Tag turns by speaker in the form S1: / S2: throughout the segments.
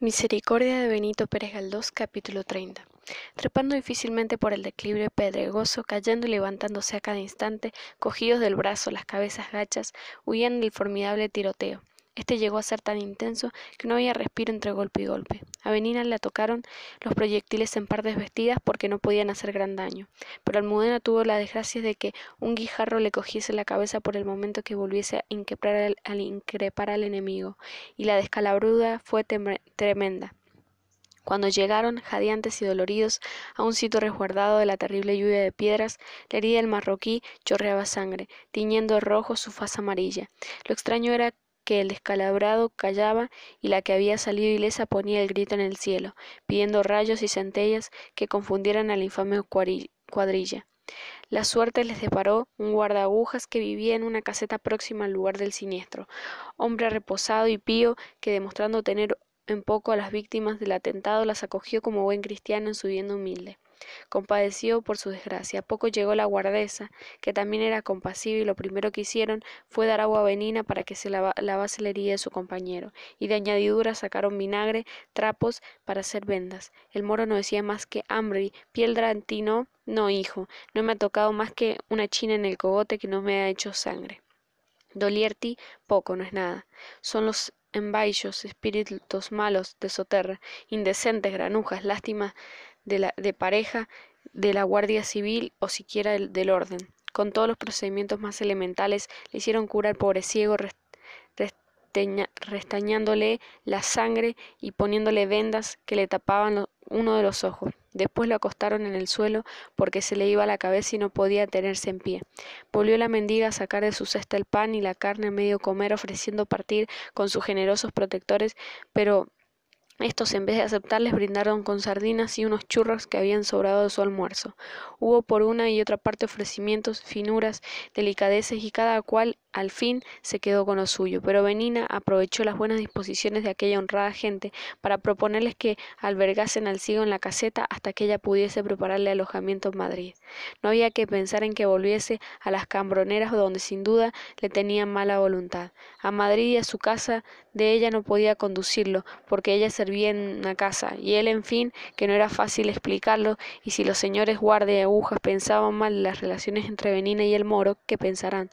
S1: Misericordia de Benito Pérez Galdós, capítulo 30. Trepando difícilmente por el declive pedregoso, cayendo y levantándose a cada instante, cogidos del brazo, las cabezas gachas, huían del formidable tiroteo. Este llegó a ser tan intenso que no había respiro entre golpe y golpe. A Benina le tocaron los proyectiles en partes vestidas porque no podían hacer gran daño, pero Almudena tuvo la desgracia de que un guijarro le cogiese la cabeza por el momento que volviese a increpar al enemigo, y la descalabruda fue tremenda. Cuando llegaron, jadeantes y doloridos, a un sitio resguardado de la terrible lluvia de piedras, la herida del marroquí chorreaba sangre, tiñendo rojo su faz amarilla. Lo extraño era que el descalabrado callaba y la que había salido ilesa ponía el grito en el cielo, pidiendo rayos y centellas que confundieran a la infame cuadrilla. La suerte les deparó un guardagujas que vivía en una caseta próxima al lugar del siniestro, hombre reposado y pío que demostrando tener en poco a las víctimas del atentado las acogió como buen cristiano en su vivienda humilde compadecido por su desgracia. Poco llegó la guardesa, que también era compasiva, y lo primero que hicieron fue dar agua venina para que se lavase la herida de su compañero, y de añadidura sacaron vinagre, trapos para hacer vendas. El moro no decía más que hambre, piel ti no hijo, no me ha tocado más que una china en el cogote que no me ha hecho sangre. Dolierti, poco, no es nada. Son los envaillos, espíritus malos de soterra, indecentes granujas, lástima de, pareja, de la Guardia Civil o siquiera del, orden. Con todos los procedimientos más elementales le hicieron curar pobre ciego, restañándole la sangre y poniéndole vendas que le tapaban uno de los ojos. Después lo acostaron en el suelo porque se le iba la cabeza y no podía tenerse en pie. Volvió la mendiga a sacar de su cesta el pan y la carne a medio comer, ofreciendo partir con sus generosos protectores, pero estos, en vez de aceptarles, brindaron con sardinas y unos churros que habían sobrado de su almuerzo. Hubo por una y otra parte ofrecimientos, finuras, delicadeces, y cada cual al fin se quedó con lo suyo. Pero Benina aprovechó las buenas disposiciones de aquella honrada gente para proponerles que albergasen al ciego en la caseta hasta que ella pudiese prepararle alojamiento en Madrid. No había que pensar en que volviese a las cambroneras donde sin duda le tenían mala voluntad. A Madrid y a su casa de ella no podía conducirlo, porque ella se bien a casa, y él, en fin, que no era fácil explicarlo, y si los señores guardia y agujas pensaban mal las relaciones entre Benina y el moro, ¿qué pensarán?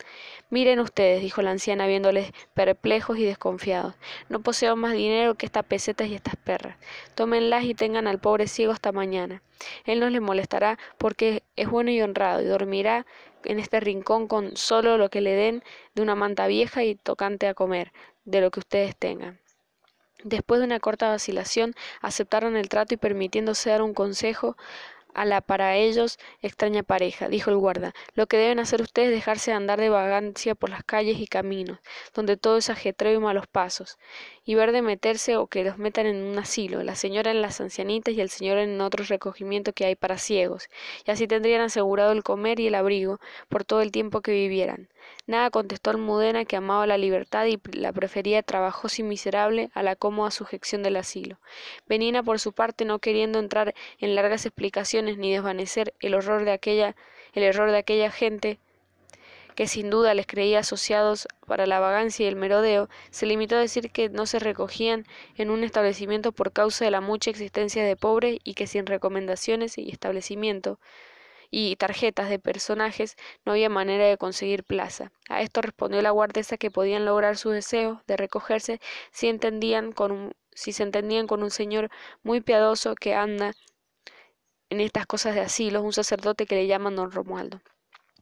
S1: Miren ustedes, dijo la anciana, viéndoles perplejos y desconfiados, no poseo más dinero que estas pesetas y estas perras. Tómenlas y tengan al pobre ciego hasta mañana. Él no les molestará porque es bueno y honrado, y dormirá en este rincón con solo lo que le den de una manta vieja y tocante a comer, de lo que ustedes tengan. Después de una corta vacilación, aceptaron el trato y permitiéndose dar un consejo, a la para ellos extraña pareja, dijo el guarda. Lo que deben hacer ustedes es dejarse de andar de vagancia por las calles y caminos, donde todo es ajetreo y malos pasos, y ver de meterse o que los metan en un asilo, la señora en las ancianitas y el señor en otro recogimiento que hay para ciegos, y así tendrían asegurado el comer y el abrigo por todo el tiempo que vivieran. Nada contestó Almudena que amaba la libertad y la prefería trabajosa y miserable a la cómoda sujeción del asilo. Benina por su parte no queriendo entrar en largas explicaciones ni desvanecer el horror de aquella, el error de aquella gente que sin duda les creía asociados para la vagancia y el merodeo, se limitó a decir que no se recogían en un establecimiento por causa de la mucha existencia de pobres y que sin recomendaciones y establecimiento y tarjetas de personajes no había manera de conseguir plaza. A esto respondió la guardesa que podían lograr su deseo de recogerse si entendían con si se entendían con un señor muy piadoso que anda en estas cosas de asilos un sacerdote que le llaman don Romualdo.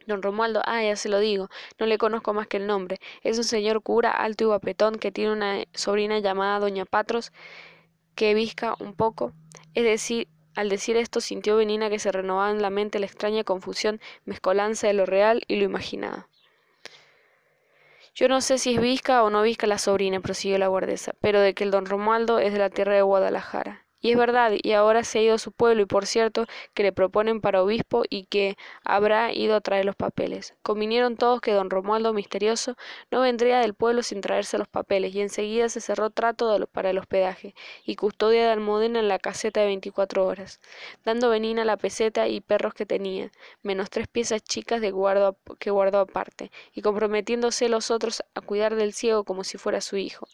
S1: Don Romualdo, ah, ya se lo digo, no le conozco más que el nombre. Es un señor cura alto y guapetón que tiene una sobrina llamada Doña Patros que visca un poco. Es decir, al decir esto sintió Venina que se renovaba en la mente la extraña confusión, mezcolanza de lo real y lo imaginado. Yo no sé si es visca o no visca la sobrina, prosiguió la guardesa, pero de que el don Romualdo es de la tierra de Guadalajara. Y es verdad, y ahora se ha ido a su pueblo, y por cierto, que le proponen para obispo y que habrá ido a traer los papeles. Convinieron todos que don Romualdo misterioso no vendría del pueblo sin traerse los papeles, y enseguida se cerró trato para el hospedaje y custodia de Almudena en la caseta de veinticuatro horas, dando venina la peseta y perros que tenía, menos tres piezas chicas de guardo, que guardó aparte, y comprometiéndose los otros a cuidar del ciego como si fuera su hijo.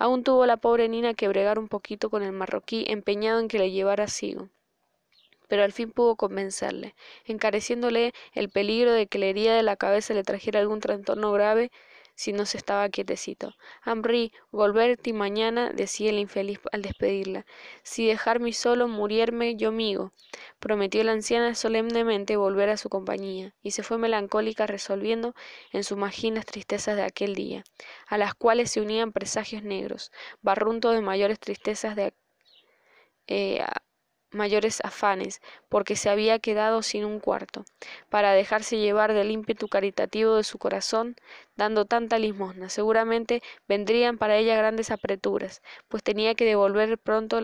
S1: Aún tuvo la pobre Nina que bregar un poquito con el marroquí empeñado en que le llevara sigo pero al fin pudo convencerle, encareciéndole el peligro de que la herida de la cabeza le trajera algún trastorno grave si no se estaba quietecito. Hamrí, volverte mañana, decía el infeliz al despedirla. Si dejarme solo, murierme yo migo. Prometió la anciana solemnemente volver a su compañía, y se fue melancólica resolviendo en su magín las tristezas de aquel día, a las cuales se unían presagios negros, barrunto de mayores tristezas de eh, mayores afanes, porque se había quedado sin un cuarto, para dejarse llevar del ímpetu caritativo de su corazón, dando tanta limosna. Seguramente vendrían para ella grandes apreturas, pues tenía que devolver pronto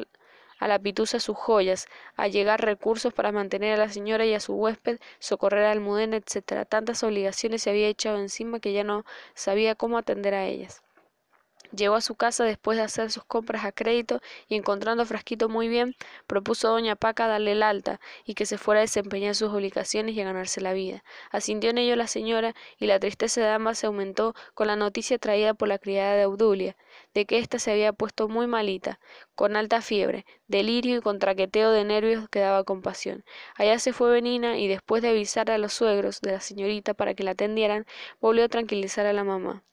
S1: a la pitusa sus joyas, a llegar recursos para mantener a la señora y a su huésped, socorrer a Mudén, etc. Tantas obligaciones se había echado encima que ya no sabía cómo atender a ellas. Llegó a su casa después de hacer sus compras a crédito y encontrando a Frasquito muy bien, propuso a doña Paca darle el alta y que se fuera a desempeñar sus obligaciones y a ganarse la vida. Asintió en ello la señora y la tristeza de ambas se aumentó con la noticia traída por la criada de Audulia, de que ésta se había puesto muy malita, con alta fiebre, delirio y contraqueteo de nervios que daba compasión. Allá se fue Benina y después de avisar a los suegros de la señorita para que la atendieran, volvió a tranquilizar a la mamá.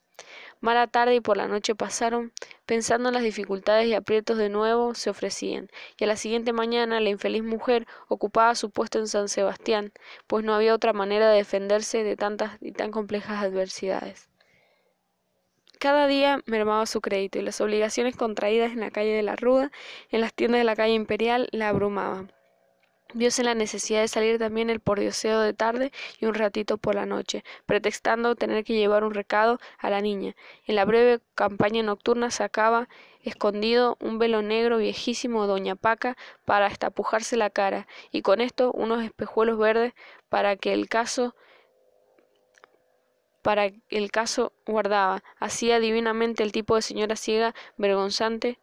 S1: Mala tarde y por la noche pasaron, pensando en las dificultades y aprietos de nuevo se ofrecían, y a la siguiente mañana la infeliz mujer ocupaba su puesto en San Sebastián, pues no había otra manera de defenderse de tantas y tan complejas adversidades. Cada día mermaba su crédito y las obligaciones contraídas en la calle de la Ruda, en las tiendas de la calle Imperial, la abrumaban. Viose la necesidad de salir también el pordioseo de tarde y un ratito por la noche, pretextando tener que llevar un recado a la niña. En la breve campaña nocturna sacaba escondido un velo negro viejísimo doña Paca para estapujarse la cara y con esto unos espejuelos verdes para que el caso para el caso guardaba. Hacía divinamente el tipo de señora ciega, vergonzante,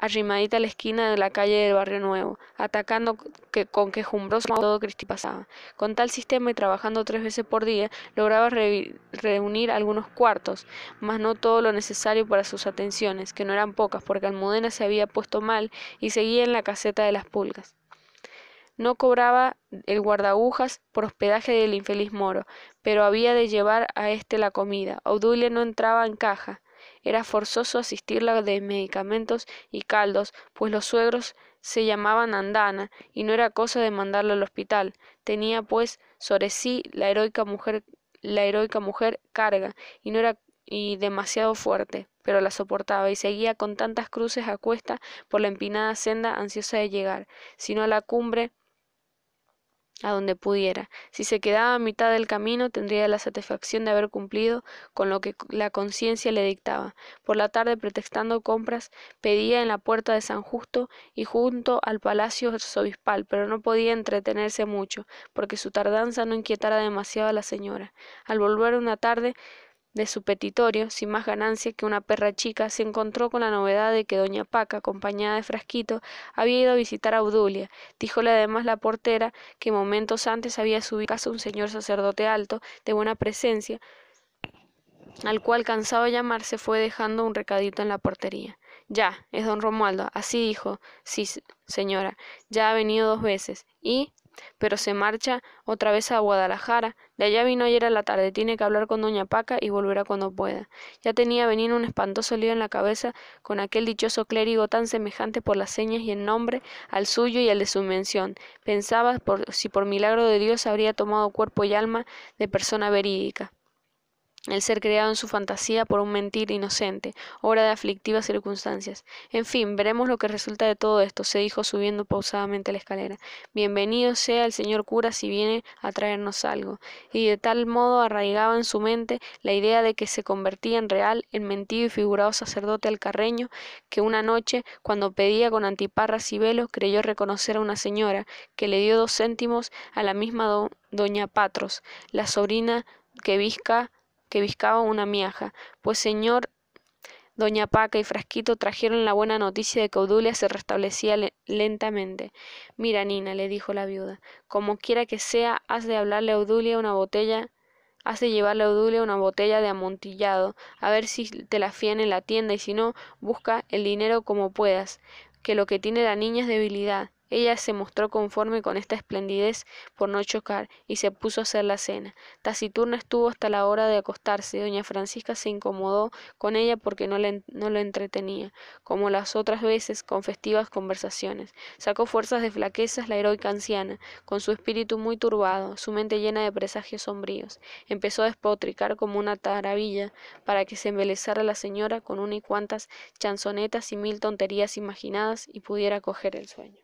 S1: arrimadita a la esquina de la calle del Barrio Nuevo, atacando que, con quejumbroso todo Cristi pasaba. Con tal sistema y trabajando tres veces por día, lograba reunir algunos cuartos, mas no todo lo necesario para sus atenciones, que no eran pocas, porque Almudena se había puesto mal y seguía en la caseta de las pulgas. No cobraba el guardagujas por hospedaje del infeliz moro, pero había de llevar a éste la comida. Obdulia no entraba en caja era forzoso asistirla de medicamentos y caldos, pues los suegros se llamaban Andana, y no era cosa de mandarla al hospital. Tenía, pues, sobre sí la heroica mujer, la heroica mujer carga, y no era y demasiado fuerte, pero la soportaba y seguía con tantas cruces a cuesta por la empinada senda ansiosa de llegar, sino a la cumbre a donde pudiera. Si se quedaba a mitad del camino, tendría la satisfacción de haber cumplido con lo que la conciencia le dictaba. Por la tarde, pretextando compras, pedía en la puerta de San Justo y junto al palacio arzobispal, pero no podía entretenerse mucho, porque su tardanza no inquietara demasiado a la señora. Al volver una tarde, de su petitorio, sin más ganancia que una perra chica, se encontró con la novedad de que doña Paca, acompañada de Frasquito, había ido a visitar a Audulia. Díjole además la portera que momentos antes había subido a casa un señor sacerdote alto, de buena presencia, al cual cansado de llamarse, fue dejando un recadito en la portería. Ya, es don Romualdo, así dijo. Sí, señora, ya ha venido dos veces. ¿Y? Pero se marcha otra vez a Guadalajara de allá vino ayer a la tarde, tiene que hablar con doña Paca y volverá cuando pueda. Ya tenía venir un espantoso lío en la cabeza con aquel dichoso clérigo tan semejante por las señas y el nombre al suyo y al de su mención. Pensaba si por milagro de Dios habría tomado cuerpo y alma de persona verídica el ser creado en su fantasía por un mentir inocente, obra de aflictivas circunstancias. En fin, veremos lo que resulta de todo esto, se dijo subiendo pausadamente la escalera. Bienvenido sea el señor cura si viene a traernos algo. Y de tal modo arraigaba en su mente la idea de que se convertía en real en mentido y figurado sacerdote alcarreño, que una noche, cuando pedía con antiparras y velos, creyó reconocer a una señora, que le dio dos céntimos a la misma doña Patros, la sobrina que Vizca que viscaba una miaja, pues señor Doña Paca y Frasquito trajeron la buena noticia de que Audulia se restablecía lentamente. Mira, Nina, le dijo la viuda, como quiera que sea, has de hablarle a una botella, has de llevarle a Odulia una botella de amontillado, a ver si te la fían en la tienda y si no, busca el dinero como puedas, que lo que tiene la niña es debilidad. Ella se mostró conforme con esta esplendidez por no chocar y se puso a hacer la cena. Taciturna estuvo hasta la hora de acostarse. Doña Francisca se incomodó con ella porque no, lo entretenía, como las otras veces, con festivas conversaciones. Sacó fuerzas de flaquezas la heroica anciana, con su espíritu muy turbado, su mente llena de presagios sombríos. Empezó a despotricar como una taravilla para que se embelezara la señora con una y cuantas chanzonetas y mil tonterías imaginadas y pudiera coger el sueño.